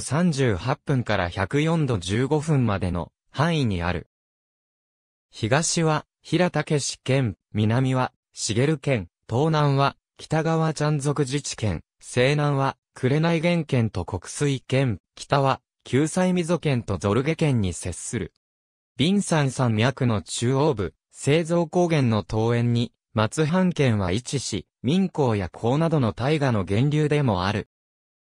38分から104度15分までの範囲にある。東は平武市県、南は茂県、東南は北川ちゃん族自治県、西南は紅原県と国水県、北は九歳溝県とゾルゲ県に接する。ビンサン山脈の中央部、製造高原の東園に、松半県は位置し、民工や港などの大河の源流でもある。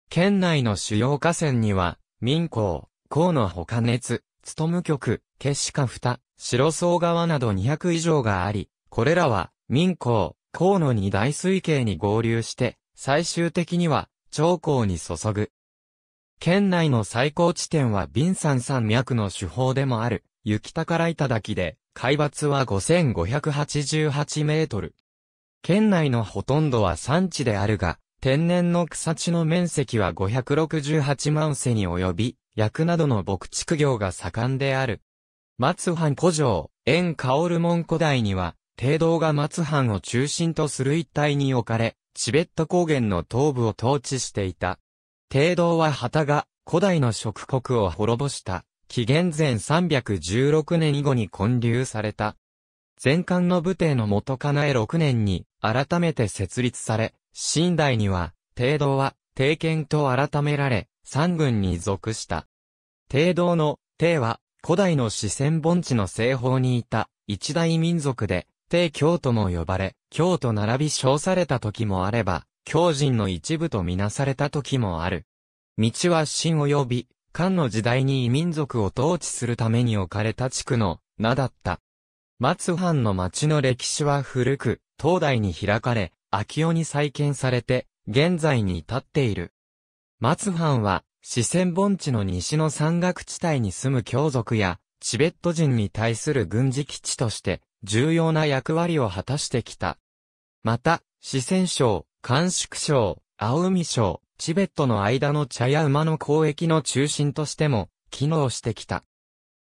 県内の主要河川には、民港、港の他熱、勤務局、ケシカフタ、白層川など200以上があり、これらは、民港、港の二大水系に合流して、最終的には、長江に注ぐ。県内の最高地点はビンサン山脈の手法でもある、雪宝頂で、海抜は5588メートル。県内のほとんどは山地であるが、天然の草地の面積は568万世に及び、薬などの牧畜業が盛んである。松藩古城、縁薫門古代には、帝道が松藩を中心とする一帯に置かれ、チベット高原の東部を統治していた。帝道は旗が古代の食国を滅ぼした。紀元前316年以後に建立された。前漢の武帝の元カナ6年に改めて設立され、神代には、帝道は、帝権と改められ、三軍に属した。帝道の、帝は、古代の四川盆地の西方にいた、一大民族で、帝京とも呼ばれ、京と並び称された時もあれば、京人の一部とみなされた時もある。道は秦及び、漢の時代に異民族を統治するために置かれた地区の、名だった。松藩の町の歴史は古く、東大に開かれ、秋尾に再建されて、現在に至っている。松藩は、四川盆地の西の山岳地帯に住む羌族や、チベット人に対する軍事基地として、重要な役割を果たしてきた。また、四川省、甘粛省、青海省、チベットの間の茶や馬の交易の中心としても、機能してきた。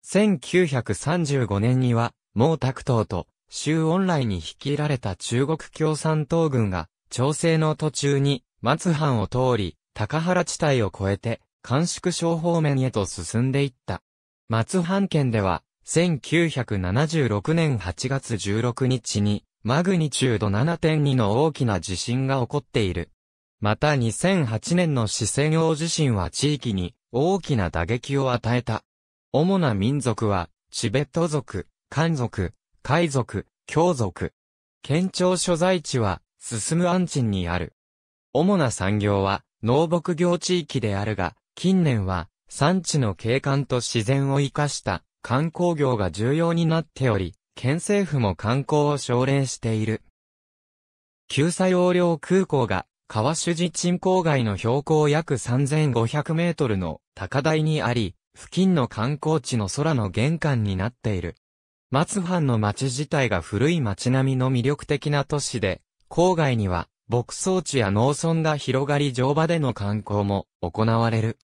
1935年には、毛沢東と周恩来に率いられた中国共産党軍が、調整の途中に、松藩を通り、高原地帯を越えて、甘粛省方面へと進んでいった。松藩県では、1976年8月16日に、マグニチュード7.2の大きな地震が起こっている。また2008年の四川洋地震は地域に大きな打撃を与えた。主な民族は、チベット族、漢族、海族、京族。県庁所在地は、進む安鎮にある。主な産業は、農牧業地域であるが、近年は、産地の景観と自然を活かした観光業が重要になっており、県政府も観光を奨励している。旧佐用領空港が、川主寺鎮郊外の標高約3500メートルの高台にあり、付近の観光地の空の玄関になっている。松藩の町自体が古い町並みの魅力的な都市で、郊外には牧草地や農村が広がり乗馬での観光も行われる。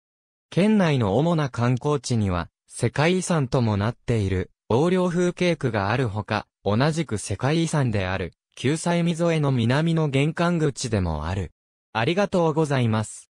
県内の主な観光地には、世界遺産ともなっている、横領風景区があるほか、同じく世界遺産である、救済溝への南の玄関口でもある。ありがとうございます。